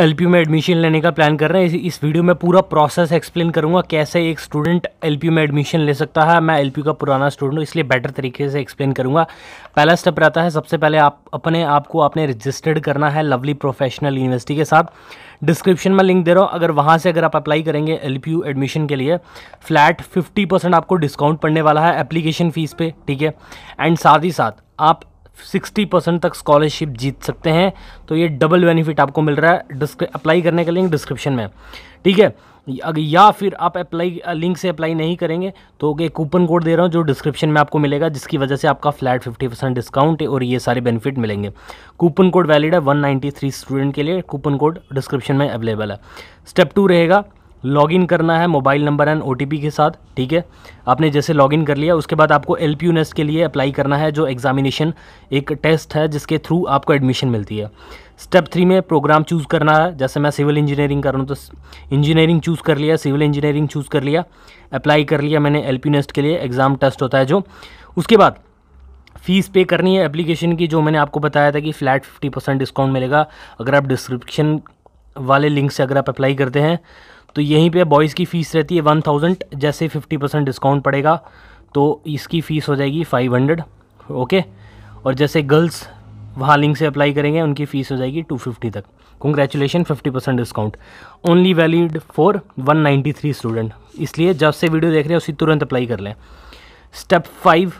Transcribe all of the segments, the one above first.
L में admission लेने का प्लान कर रहे हैं इस वीडियो में पूरा प्रोसेस एक्सप्लेन करूंगा कैसे एक स्टूडेंट एल में एडमिशन ले सकता है मैं एल का पुराना स्टूडेंट हूँ इसलिए बेटर तरीके से एक्सप्लेन करूंगा पहला स्टेप रहता है सबसे पहले आप अपने आप को आपने रजिस्टर्ड करना है लवली प्रोफेशनल यूनिवर्सिटी के साथ डिस्क्रिप्शन में लिंक दे रहा हूँ अगर वहाँ से अगर आप अप्लाई करेंगे एल एडमिशन के लिए फ्लैट फिफ्टी आपको डिस्काउंट पड़ने वाला है एप्लीकेशन फ़ीस पर ठीक है एंड साथ ही साथ आप सिक्सटी परसेंट तक स्कॉलरशिप जीत सकते हैं तो ये डबल बेनिफिट आपको मिल रहा है अप्लाई करने का लिंक डिस्क्रिप्शन में ठीक है अगर या फिर आप अप्लाई लिंक से अप्लाई नहीं करेंगे तो एक कूपन कोड दे रहा हूँ जो डिस्क्रिप्शन में आपको मिलेगा जिसकी वजह से आपका फ्लैट फिफ्टी परसेंट डिस्काउंट और ये सारे बेनिफिट मिलेंगे कूपन कोड वैलिड है 193 स्टूडेंट के लिए कूपन कोड डिस्क्रिप्शन में अवेलेबल है स्टेप टू रहेगा लॉगिन करना है मोबाइल नंबर एंड ओ के साथ ठीक है आपने जैसे लॉगिन कर लिया उसके बाद आपको एल पी नेस्ट के लिए अप्लाई करना है जो एग्जामिनेशन एक टेस्ट है जिसके थ्रू आपको एडमिशन मिलती है स्टेप थ्री में प्रोग्राम चूज़ करना है जैसे मैं सिविल इंजीनियरिंग कर रहा हूँ तो इंजीनियरिंग चूज़ कर लिया सिविल इंजीनियरिंग चूज़ कर लिया अप्लाई कर लिया मैंने एल नेस्ट के लिए एग्ज़ाम टेस्ट होता है जो उसके बाद फ़ीस पे करनी है एप्लीकेशन की जो मैंने आपको बताया था कि फ़्लैट फिफ्टी परसेंट डिस्काउंट मिलेगा अगर आप डिस्क्रिप्शन वाले लिंक से अगर आप अप्लाई करते हैं तो यहीं पे बॉयज़ की फ़ीस रहती है वन थाउजेंड जैसे फिफ्टी परसेंट डिस्काउंट पड़ेगा तो इसकी फ़ीस हो जाएगी फाइव हंड्रेड ओके और जैसे गर्ल्स वहाँ लिंक से अप्लाई करेंगे उनकी फ़ीस हो जाएगी टू फिफ्टी तक congratulation fifty percent discount only valid for one ninety three student इसलिए जब से वीडियो देख रहे हैं उसी तुरंत अप्लाई कर लें स्टेप फाइव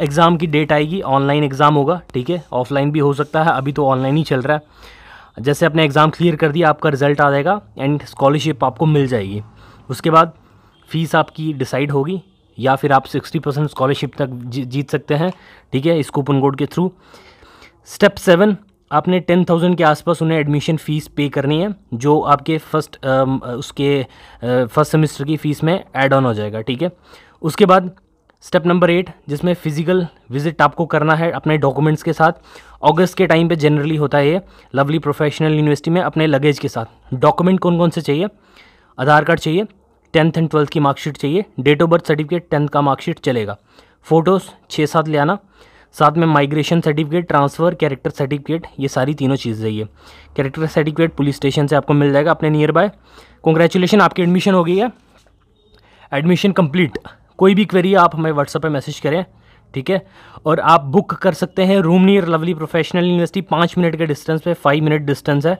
एग्ज़ाम की डेट आएगी ऑनलाइन एग्ज़ाम होगा ठीक है ऑफलाइन भी हो सकता है अभी तो ऑनलाइन ही चल रहा है जैसे आपने एग्ज़ाम क्लियर कर दिया आपका रिज़ल्ट आ जाएगा एंड स्कॉलरशिप आपको मिल जाएगी उसके बाद फ़ीस आपकी डिसाइड होगी या फिर आप 60 परसेंट स्कॉलरशिप तक जीत सकते हैं ठीक है इस कूपन कोड के थ्रू स्टेप सेवन आपने टेन थाउजेंड के आसपास उन्हें एडमिशन फ़ीस पे करनी है जो आपके फर्स्ट um, उसके फर्स्ट uh, सेमिस्टर की फ़ीस में एड ऑन हो जाएगा ठीक है उसके बाद स्टेप नंबर एट जिसमें फिजिकल विजिट आपको करना है अपने डॉक्यूमेंट्स के साथ अगस्त के टाइम पे जनरली होता है ये लवली प्रोफेशनल यूनिवर्सिटी में अपने लगेज के साथ डॉक्यूमेंट कौन कौन से चाहिए आधार कार्ड चाहिए टेंथ एंड ट्वेल्थ की मार्कशीट चाहिए date of birth certificate tenth का मार्कशीट चलेगा फ़ोटोज़ छः सात ले आना साथ में migration certificate transfer character certificate ये सारी तीनों चीज़ चाहिए कैरेक्टर सर्टिफिकेट पुलिस स्टेशन से आपको मिल जाएगा अपने नियर बाय कॉन्ग्रेचुलेशन आपकी एडमिशन हो गई है एडमिशन कम्प्लीट कोई भी क्वेरी आप हमें व्हाट्सअप पर मैसेज करें ठीक है और आप बुक कर सकते हैं room near lovely professional university पाँच मिनट के डिस्टेंस पे फाइव मिनट डिस्टेंस है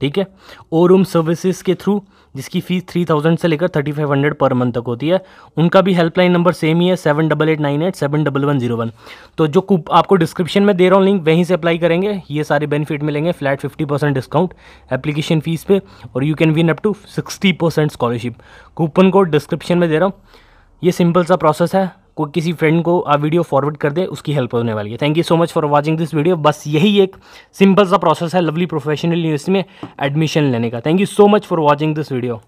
ठीक है ओ रूम सर्विसेज के थ्रू जिसकी फ़ीस थ्री थाउजेंड से लेकर thirty five hundred per month तक होती है उनका भी हेल्पलाइन नंबर सेम ही है seven double eight nine eight seven double one zero one तो जो कुप आपको डिस्क्रिप्शन में दे रहा हूँ लिंक वहीं से अप्लाई करेंगे ये सारे बेनिफिट मिलेंगे flat fifty percent discount application fees पे और you can win up to sixty percent scholarship coupon code description में दे रहा हूँ ये सिंपल सा प्रोसेस है कोई किसी फ्रेंड को आप वीडियो फॉरवर्ड कर दे उसकी हेल्प होने वाली है thank you so much for watching this video बस यही एक सिंपल सा प्रोसेस है लवली प्रोफेशनल यूनिवर्सिटी में एडमिशन लेने का thank you so much for watching this video